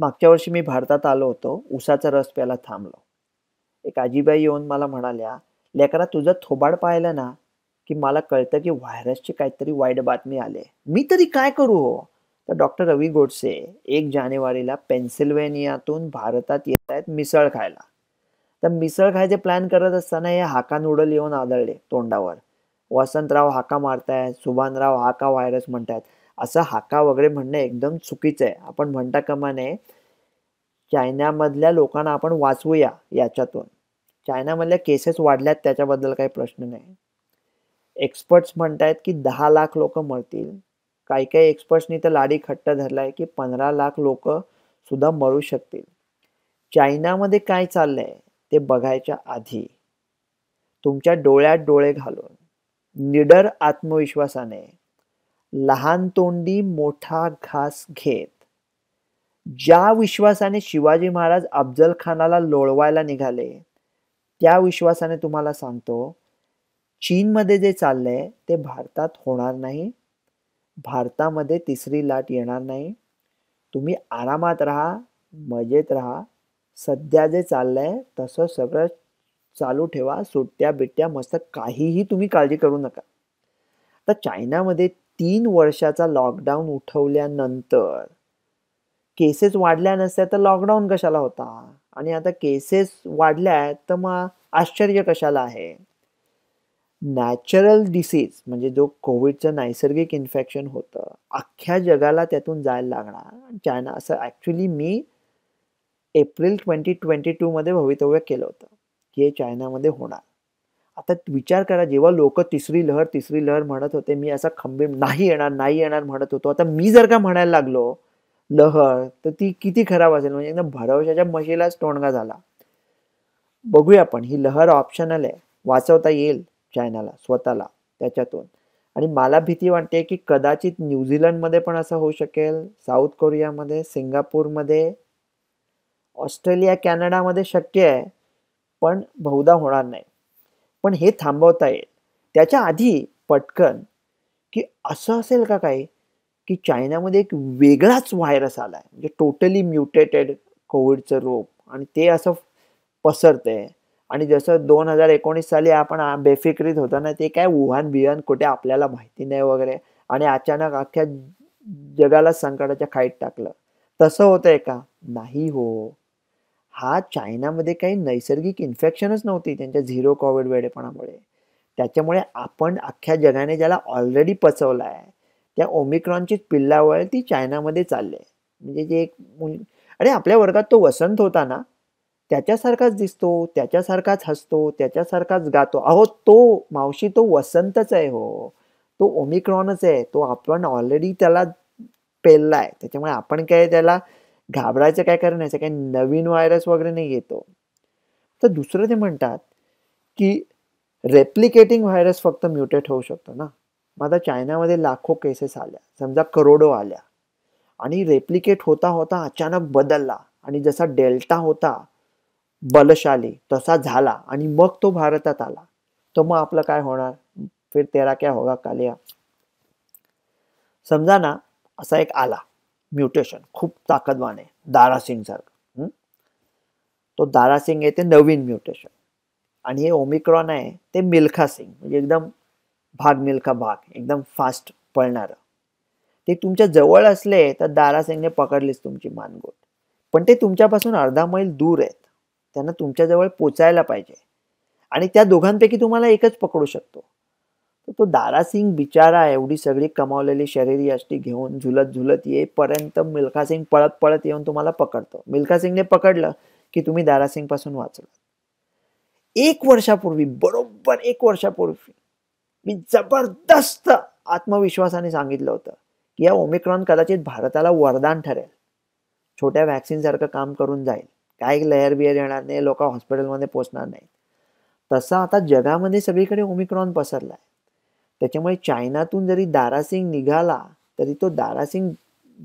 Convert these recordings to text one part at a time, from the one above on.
मागच्या वर्षी मी भारतात आलो होतो उसाचा रस प्यायला थांबलो एक आजीबाई येऊन मला म्हणाल्या लेकरा तुझं थोबाड पाहिलं ना की मला कळतं की व्हायरसची काहीतरी वाईट बातमी आले मी तरी काय करू हो तर डॉक्टर रवी गोडसे एक जानेवारीला पेन्सिल्वेनियातून भारतात येत आहेत मिसळ खायला तर मिसळ खायचे प्लॅन करत असताना हे हाका नूडल येऊन आदळले तोंडावर वसंतराव हाका मारतायत सुभानराव हाका व्हायरस म्हणतायत असं हाका वगैरे म्हणणं एकदम चुकीचं आहे आपण म्हणता कमाने चायनामधल्या लोकांना आपण वाचवूया याच्यातून चायनामधल्या केसेस वाढल्यात त्याच्याबद्दल काही प्रश्न नाही एक्सपर्ट्स म्हणतायत की दहा लाख लोक मरतील काही काही एक्सपर्ट्सनी तर लाडी खट्ट धरला आहे की पंधरा लाख लोक सुद्धा मरू शकतील चायनामध्ये काय चाललंय ते बघायच्या आधी तुमच्या डोळ्यात डोळे घालून निडर आत्मविश्वासाने लहान तोंडी मोठा घास घेत ज्या विश्वासाने शिवाजी महाराज अफजल खानाला लोळवायला निघाले त्या विश्वासाने तुम्हाला सांगतो चीनमध्ये जे चाललंय ते भारतात होणार नाही भारतामध्ये तिसरी लाट येणार नाही तुम्ही आरामात राहा मजेत राहा सध्या जे चाललंय तसं सगळं चालू ठेवा सुट्ट्या बिट्ट्या मस्त काहीही तुम्ही काळजी करू नका तर चायनामध्ये तीन वर्षाचा लॉकडाऊन उठवल्यानंतर केसेस वाढल्या नसत्या तर लॉकडाऊन कशाला होता आणि आता केसेस वाढल्या आहेत तर मग आश्चर्य कशाला आहे नॅचरल डिसीज म्हणजे जो कोविडचं नैसर्गिक इन्फेक्शन होतं अख्ख्या जगाला त्यातून जायला लागणार चायना असं ॲक्च्युली मी एप्रिल ट्वेंटी ट्वेंटी टूमध्ये भवितव्य केलं होतं की हे चायनामध्ये होणार आता विचार करा जेव्हा लोक तिसरी लहर तिसरी लहर म्हणत होते मी असा खंबीर नाही येणार नाही येणार म्हणत होतो आता मी जर का म्हणायला लागलो लहर तर ती किती खराब असेल म्हणजे एकदम भरवशाच्या मशीलाच तोंडगा झाला बघूया आपण ही लहर ऑप्शनल आहे वाचवता येईल चायनाला स्वतःला त्याच्यातून आणि मला भीती वाटते की कदाचित न्यूझीलंडमध्ये पण असं होऊ शकेल साऊथ कोरियामध्ये सिंगापूरमध्ये ऑस्ट्रेलिया कॅनडामध्ये शक्य आहे पण बहुधा होणार नाही पण हे थांबवता येईल त्याच्या आधी पटकन की असं असेल का काय की चायनामध्ये एक वेगळाच व्हायरस आला आहे म्हणजे टोटली म्युटेटेड कोविडचं रोग आणि ते असं पसरतंय आहे आणि जसं दोन हजार एकोणीस साली आपण बेफिक्रीत ना ते काय वुहान बिहान कुठे आपल्याला माहिती नाही वगैरे आणि अचानक अख्ख्या जगाला संकटाच्या खाईत टाकलं तसं होतंय का नाही हो हा चायनामध्ये काही नैसर्गिक इन्फेक्शनच नव्हती त्यांच्या झिरो कोविड वेडेपणामुळे त्याच्यामुळे आपण अख्ख्या जगाने ज्याला ऑलरेडी पचवलाय आहे त्या ओमिक्रॉनची पिल्लावळ ती चायनामध्ये चालली आहे म्हणजे जे एक मुल अरे आपल्या वर्गात तो वसंत होता ना त्याच्यासारखाच दिसतो त्याच्यासारखाच हसतो त्याच्यासारखाच गातो अहो तो मावशी तो वसंतच आहे हो तो ओमिक्रॉनच आहे तो आपण ऑलरेडी त्याला पेलला आहे त्याच्यामुळे आपण काय त्याला घाबरायचं काय कारण काय काही नवीन व्हायरस वगैरे नाही येतो तर दुसरं ते म्हणतात की रेप्लिकेटिंग व्हायरस फक्त म्युटेट होऊ शकतो ना मग आता चायनामध्ये लाखो केसेस आल्या समजा करोडो आल्या आणि रेप्लिकेट होता होता अचानक बदलला आणि जसा डेल्टा होता बलशाली तसा झाला आणि मग तो भारतात आला तर मग आपलं काय होणार फिर तेरा क्या होगा कालिया समजा ना असा एक आला म्युटेशन खूप ताकदवान आहे दारासिंग सारखं तो दारासिंग आहे ते नवीन म्युटेशन आणि हे ओमिक्रॉन आहे ते मिल्खा सिंग म्हणजे एकदम भाग मिल्खा भाग एकदम फास्ट पळणारं ते तुमच्या जवळ असले तर दारासिंगने पकडलीच तुमची मानगोट पण ते तुमच्यापासून अर्धा मैल दूर आहेत त्यांना तुमच्याजवळ पोचायला पाहिजे आणि त्या दोघांपैकी तुम्हाला एकच पकडू शकतो तर तो दारासिंग बिचारा एवढी सगळी कमावलेली शरीरी अष्टी घेऊन झुलत झुलत येईपर्यंत मिल्खासिंग पळत पळत येऊन तुम्हाला पकडतो मिल्खासिंगने पकडलं की तुम्ही दारासिंग पासून वाचला एक वर्षापूर्वी बरोबर एक वर्षापूर्वी मी जबरदस्त आत्मविश्वासाने सांगितलं होतं की या ओमिक्रॉन कदाचित भारताला वरदान ठरेल छोट्या व्हॅक्सिन सारखं काम करून जाईल काय लहर बिहर येणार नाही लोक हॉस्पिटलमध्ये पोचणार नाही तसं आता जगामध्ये सगळीकडे ओमिक्रॉन पसरलाय त्याच्यामुळे चायनातून जरी दारासिंग निघाला तरी तो दारासिंग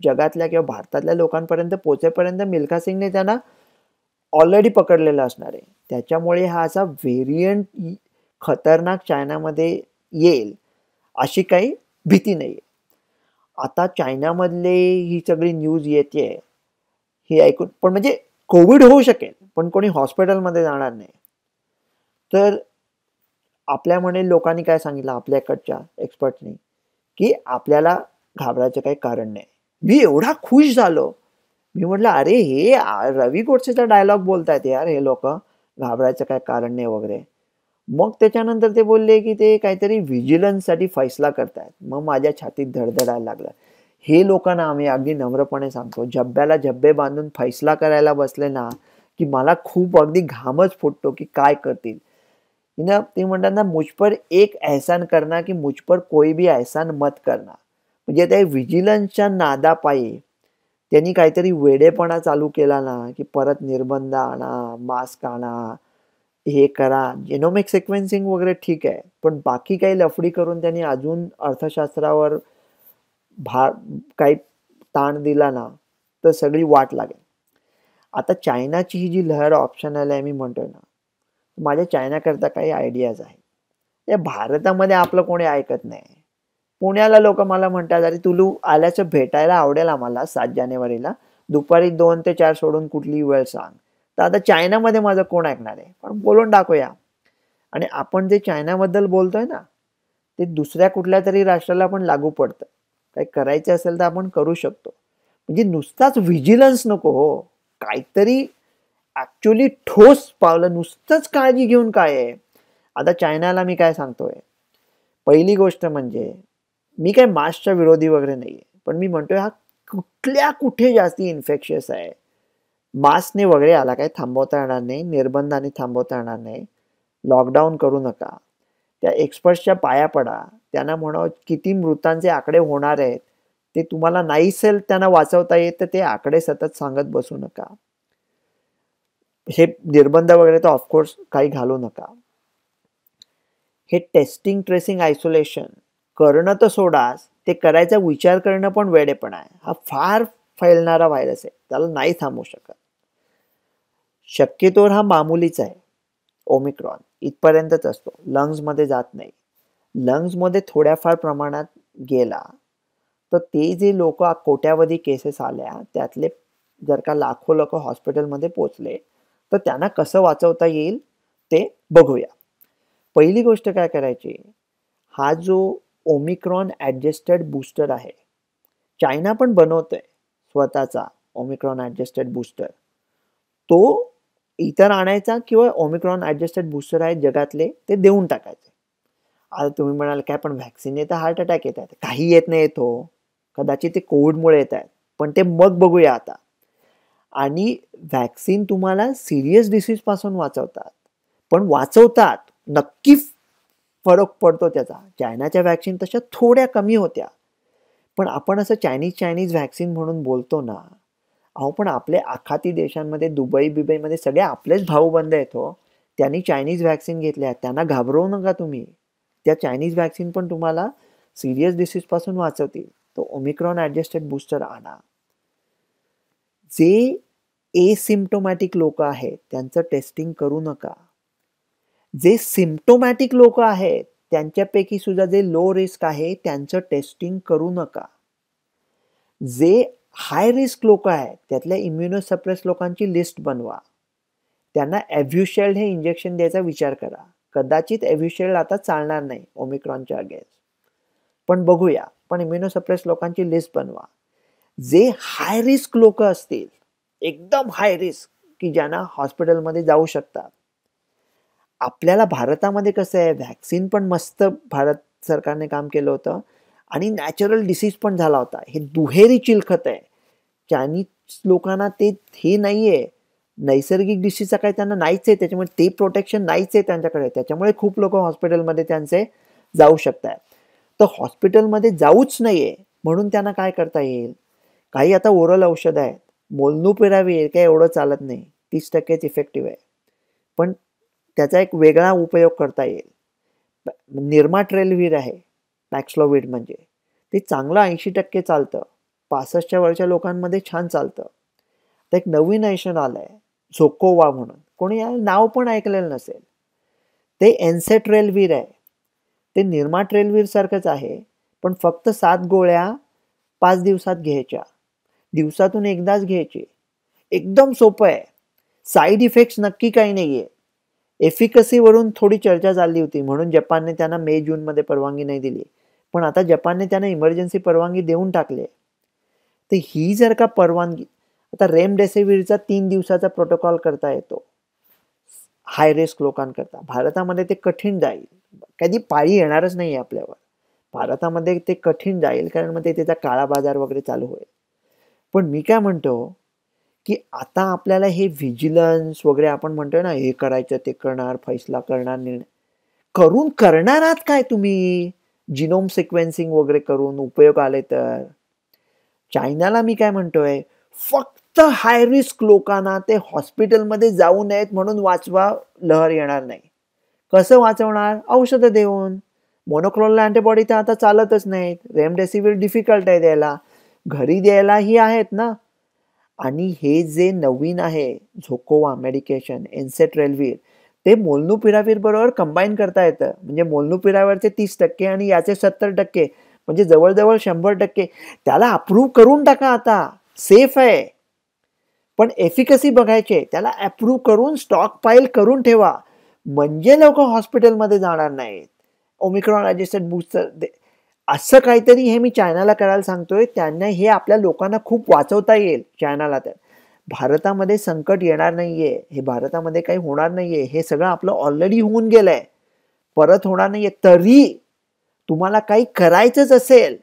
जगातल्या किंवा भारतातल्या लोकांपर्यंत पोचेपर्यंत मिल्खा सिंगने त्यांना ऑलरेडी पकडलेला असणार आहे त्याच्यामुळे हा असा व्हेरियंट खतरनाक चायनामध्ये येईल अशी काही भीती नाही आहे आता चायनामधले ही सगळी न्यूज येते हे ऐकून पण म्हणजे कोविड होऊ शकेल पण कोणी हॉस्पिटलमध्ये जाणार नाही तर आपल्यामुळे लोकांनी काय सांगितलं आपल्याकडच्या एक्सपर्टनी की आपल्याला घाबरायचं काही कारण नाही मी एवढा खुश झालो मी म्हटलं अरे हे रवी गोडसेचा डायलॉग बोलतायत यार हे लोक घाबरायचं काय कारण नाही वगैरे मग त्याच्यानंतर ते बोलले की ते काहीतरी व्हिजिलन्ससाठी फैसला करतायत मग माझ्या छातीत धडधडायला लागलं हे लोकांना आम्ही अगदी नम्रपणे सांगतो झब्ब्याला झब्बे बांधून फैसला करायला बसले ना की मला खूप अगदी घामच फुटतो की काय करतील यू ना ते म्हणतात ना मुझ पर एक एहसान करना की मुझ पर कोई भी एहसान मत करना म्हणजे त्या व्हिजिलन्सच्या नादापायी त्यांनी काहीतरी वेडेपणा चालू केला ना की परत निर्बंध आणा मास्क आणा हे करा जेनोमिक सिक्वेन्सिंग वगैरे ठीक आहे पण बाकी काही लफडी करून त्यांनी अजून अर्थशास्त्रावर भा काही ताण दिला ना तर सगळी वाट लागेल आता चायनाची ही जी लहर ऑप्शनल आहे मी म्हणतोय ना माझ्या चायनाकरता काही आयडियाज आहे या भारतामध्ये आपलं कोणी ऐकत नाही पुण्याला लोक मला म्हणतात अरे तुलू आल्याचं भेटायला आवडेल आम्हाला सात जानेवारीला दुपारी दोन ते चार सोडून कुठली वेळ सांग तर आता चायनामध्ये माझं कोण ऐकणार आहे पण बोलून टाकूया आणि आपण जे चायनाबद्दल बोलतोय ना ते दुसऱ्या कुठल्या तरी राष्ट्राला पण लागू पडतं काही करायचं असेल तर आपण करू शकतो म्हणजे नुसताच व्हिजिलन्स नको हो काहीतरी ॲक्च्युली ठोस पावलं नुसतंच काळजी घेऊन काय आहे आता चायनाला मी काय सांगतोय पहिली गोष्ट म्हणजे मी काय मास्कच्या विरोधी वगैरे नाही आहे पण मी म्हणतोय हा कुठल्या कुठे जास्ती इन्फेक्शियस आहे मास्कने वगैरे आला काय थांबवता येणार नाही निर्बंधाने थांबवता येणार नाही लॉकडाऊन करू नका त्या एक्सपर्ट्सच्या पाया पडा त्यांना म्हणा किती मृतांचे आकडे होणार आहेत ते तुम्हाला नाही सेल त्यांना वाचवता येत तर ते आकडे सतत सांगत बसू नका हे निर्बंध वगैरे तर ऑफकोर्स काही घालू नका हे टेस्टिंग ट्रेसिंग आयसोलेशन करणं तर सोडास ते करायचा विचार करणं पण वेडेपणा आहे हा फार फैलणारा व्हायरस आहे त्याला नाही थांबू शकत शक्यतोवर हा मामुलीच आहे ओमिक्रॉन इथपर्यंतच असतो लंग्समध्ये जात नाही लंग्समध्ये थोड्याफार प्रमाणात गेला तर ते जे लोक कोट्यावधी केसेस आल्या त्यातले जर का लाखो लोक हॉस्पिटलमध्ये पोचले तर त्यांना कसं वाचवता येईल ते बघूया पहिली गोष्ट काय करायची हा जो ओमिक्रॉन ॲडजस्टेड बूस्टर आहे चायना पण बनवतोय स्वतःचा ओमिक्रॉन ॲडजस्टेड बूस्टर तो इतर आणायचा किंवा ओमिक्रॉन ॲडजस्टेड बूस्टर आहे जगातले ते देऊन टाकायचे आता तुम्ही म्हणाल काय पण व्हॅक्सिन तर हार्ट अटॅक येत आहेत काही येत नाही येतो हो. कदाचित ते कोविडमुळे येत आहेत पण ते मग बघूया आता आणि व्हॅक्सिन तुम्हाला सिरियस पासून वाचवतात पण वाचवतात नक्की फरक पडतो त्याचा चायनाच्या व्हॅक्सिन तशा थोड्या कमी होत्या पण आपण असं चायनीज चायनीज व्हॅक्सिन म्हणून बोलतो ना अहो पण आपल्या आखाती देशांमध्ये दुबई बिबईमध्ये सगळे आपलेच भाऊ बंद येतो हो. त्यांनी चायनीज व्हॅक्सिन घेतल्या त्यांना घाबरवू नका तुम्ही त्या चायनीज व्हॅक्सिन पण तुम्हाला सिरियस डिसीजपासून वाचवतील तो ओमिक्रॉन ॲडजस्टेड बूस्टर आणा जे एसिम्टोमॅटिक लोक आहेत त्यांचं टेस्टिंग करू नका जे सिम्प्टोमॅटिक लोक आहेत त्यांच्यापैकी सुद्धा जे लो रिस्क आहे त्यांचं टेस्टिंग करू नका जे हाय रिस्क लोक आहेत त्यातल्या इम्युनोसप्रेस लोकांची लिस्ट बनवा त्यांना एव्ह्युशेल्ड हे इंजेक्शन द्यायचा विचार करा कदाचित एव्ह्युशेल्ड आता चालणार नाही ओमिक्रॉनच्या अगेन्स्ट पण बघूया पण इम्युनोसप्रेस लोकांची लिस्ट बनवा जे हाय रिस्क लोक असतील एकदम हाय रिस्क की ज्यांना हॉस्पिटलमध्ये जाऊ शकतात आपल्याला भारतामध्ये कसं आहे व्हॅक्सिन पण मस्त भारत सरकारने काम केलं होतं आणि नॅचरल डिसीज पण झाला होता हे दुहेरी चिलखत आहे चायनीज लोकांना ते हे नाही आहे नैसर्गिक डिसीजचा काही त्यांना नाहीच आहे त्याच्यामुळे ते प्रोटेक्शन नाहीच आहे त्यांच्याकडे त्याच्यामुळे खूप लोक हॉस्पिटलमध्ये त्यांचे जाऊ शकतात तर हॉस्पिटलमध्ये जाऊच नाही आहे म्हणून त्यांना काय करता येईल काही आता ओरल औषधं आहेत मोलनुपिरावीर काय एवढं चालत नाही तीस टक्केच इफेक्टिव्ह आहे पण त्याचा एक वेगळा उपयोग करता येईल निर्मा ट्रेलवीर आहे पॅक्सलोविड म्हणजे ते चांगलं ऐंशी टक्के चालतं पासष्टच्या वरच्या लोकांमध्ये छान चालतं तर एक नवीन ऐषण आलं आहे झोकोवा म्हणून कोणी या नाव पण ऐकलेलं नसेल ते एन्सेट्रेलवीर आहे ते निर्मा ट्रेलवीरसारखंच आहे पण फक्त सात गोळ्या पाच दिवसात घ्यायच्या दिवसातून एकदाच घ्यायचे एकदम सोपं आहे साईड इफेक्ट्स नक्की काही नाही आहे एफिकसीवरून थोडी चर्चा चालली होती म्हणून जपानने त्यांना मे जूनमध्ये परवानगी नाही दिली पण आता जपानने त्यांना इमर्जन्सी परवानगी देऊन टाकली तर ही जर का परवानगी आता रेमडेसिवीरचा तीन दिवसाचा प्रोटोकॉल करता येतो हाय रिस्क लोकांकरता भारतामध्ये ते कठीण जाईल कधी पाळी येणारच नाही आपल्यावर भारतामध्ये ते कठीण जाईल कारण मग ते त्याचा काळा बाजार वगैरे चालू होईल पण मी काय म्हणतो की आता आपल्याला हे व्हिजिलन्स वगैरे आपण म्हणतोय ना हे करायचं ते करणार फैसला करणार निर्णय करून करणार आहात काय तुम्ही जिनोम सिक्वेन्सिंग वगैरे करून उपयोग आले तर चायनाला मी काय म्हणतोय फक्त हाय रिस्क लोकांना ते हॉस्पिटलमध्ये जाऊ नयेत म्हणून वाचवा लहर येणार नाही कसं वाचवणार औषधं देऊन मोनोक्लोनल अँटीबॉडी तर आता चालतच नाहीत रेमडेसिवीर डिफिकल्ट आहे द्यायला घरी द्यायलाही आहेत ना आणि हे जे नवीन आहे झोकोवा मेडिकेशन एन्सेट्रेलवीर ते मोलनू पिरावीर बरोबर कंबाईन करता येतं म्हणजे मोलनू तीस टक्के आणि याचे सत्तर टक्के म्हणजे जवळजवळ शंभर टक्के त्याला अप्रूव्ह करून टाका आता सेफ आहे पण एफिकसी बघायचे त्याला अप्रूव्ह करून स्टॉक पाईल करून ठेवा म्हणजे लोक हॉस्पिटलमध्ये जाणार नाहीत ओमिक्रॉन रजिस्टर्ड बूस्टर असं काहीतरी हे मी चायनाला करायला सांगतोय त्यांना हे आपल्या लोकांना खूप वाचवता येईल चायनाला तर भारतामध्ये संकट येणार नाहीये हे भारतामध्ये काही होणार नाहीये हे सगळं आपलं ऑलरेडी होऊन गेलंय परत होणार नाहीये तरी तुम्हाला काही करायचंच असेल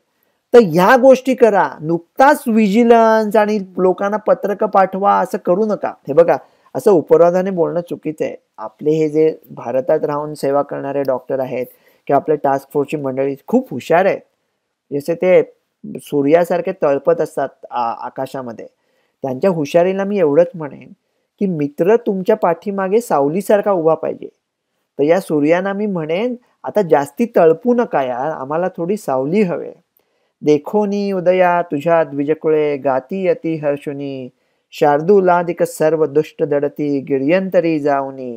तर ह्या गोष्टी करा नुकताच विजिलन्स आणि लोकांना पत्रकं पाठवा असं करू नका हे बघा असं उपराधाने बोलणं चुकीचं आहे आपले हे जे भारतात राहून सेवा करणारे डॉक्टर आहेत की आपल्या टास्क फोर्सची मंडळी खूप हुशार आहेत जसे ते सूर्यासारखे तळपत असतात आकाशामध्ये त्यांच्या हुशारीला मी एवढंच म्हणेन की मित्र तुमच्या पाठीमागे सावलीसारखा उभा पाहिजे तर या सूर्याना मी म्हणेन आता जास्ती तळपू नका यार आम्हाला थोडी सावली हवे देखोनी उदया तुझ्या द्विजकुळे गाती अतिहर्षुनी हर्षुनी शार्दूलादिक सर्व दुष्ट दडती गिर्यंतरी जाऊनी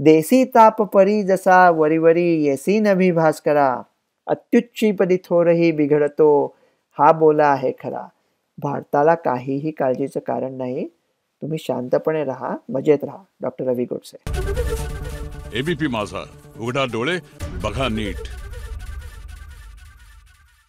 देसी ताप परी जसा वरीवरी येसी नभी भास्करा अत्युच्ची पदी थोरही बिघडतो हा बोला आहे खरा भारताला काहीही काळजीचं कारण नाही तुम्ही शांतपणे राहा मजेत राहा डॉक्टर रवी गोडसे एबीपी माझा उघडा डोळे बघा नीट